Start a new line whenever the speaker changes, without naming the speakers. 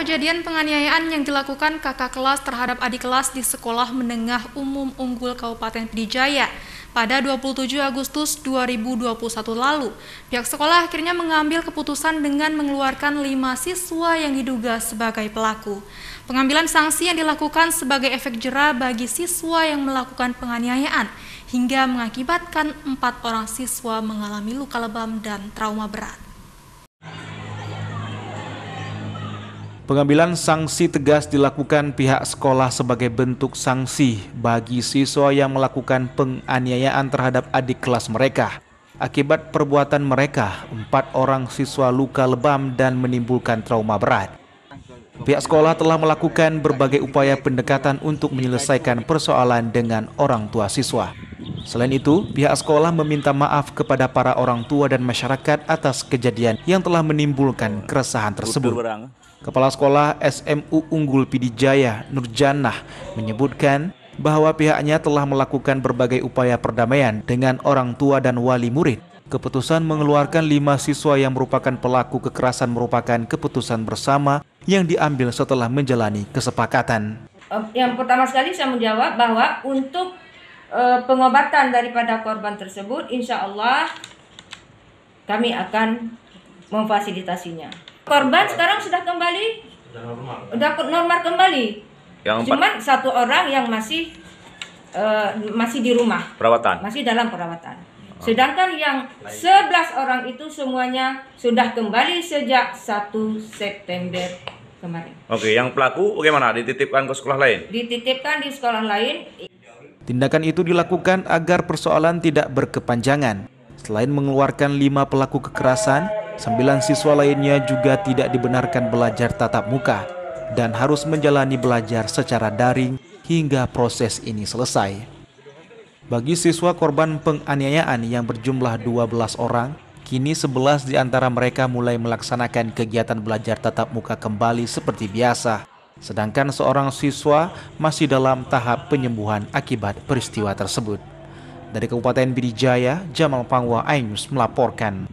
kejadian penganiayaan yang dilakukan kakak kelas terhadap adik kelas di Sekolah Menengah Umum Unggul Kabupaten Pidijaya pada 27 Agustus 2021 lalu. Pihak sekolah akhirnya mengambil keputusan dengan mengeluarkan lima siswa yang diduga sebagai pelaku. Pengambilan sanksi yang dilakukan sebagai efek jera bagi siswa yang melakukan penganiayaan hingga mengakibatkan empat orang siswa mengalami luka lebam dan trauma berat.
Pengambilan sanksi tegas dilakukan pihak sekolah sebagai bentuk sanksi bagi siswa yang melakukan penganiayaan terhadap adik kelas mereka. Akibat perbuatan mereka, empat orang siswa luka lebam dan menimbulkan trauma berat. Pihak sekolah telah melakukan berbagai upaya pendekatan untuk menyelesaikan persoalan dengan orang tua siswa. Selain itu, pihak sekolah meminta maaf kepada para orang tua dan masyarakat atas kejadian yang telah menimbulkan keresahan tersebut. Kepala Sekolah SMU Unggul Pidijaya, Nurjanah, menyebutkan bahwa pihaknya telah melakukan berbagai upaya perdamaian dengan orang tua dan wali murid. Keputusan mengeluarkan lima siswa yang merupakan pelaku kekerasan merupakan keputusan bersama yang diambil setelah menjalani kesepakatan.
Oh, yang pertama sekali saya menjawab bahwa untuk e, pengobatan daripada korban tersebut, insya Allah kami akan memfasilitasinya. Korban sekarang sudah kembali? Sudah normal. normal kembali. Yang Cuman satu orang yang masih e, masih di rumah. Perawatan. Masih dalam perawatan. Ah. Sedangkan yang 11 orang itu semuanya sudah kembali sejak 1 September kemarin.
Oke, yang pelaku bagaimana? Dititipkan ke sekolah lain?
Dititipkan di sekolah lain.
Tindakan itu dilakukan agar persoalan tidak berkepanjangan. Selain mengeluarkan lima pelaku kekerasan, sembilan siswa lainnya juga tidak dibenarkan belajar tatap muka dan harus menjalani belajar secara daring hingga proses ini selesai. Bagi siswa korban penganiayaan yang berjumlah 12 orang, kini 11 di antara mereka mulai melaksanakan kegiatan belajar tatap muka kembali seperti biasa. Sedangkan seorang siswa masih dalam tahap penyembuhan akibat peristiwa tersebut. Dari Kabupaten Bidijaya, Jamal Pangwa Ainus melaporkan.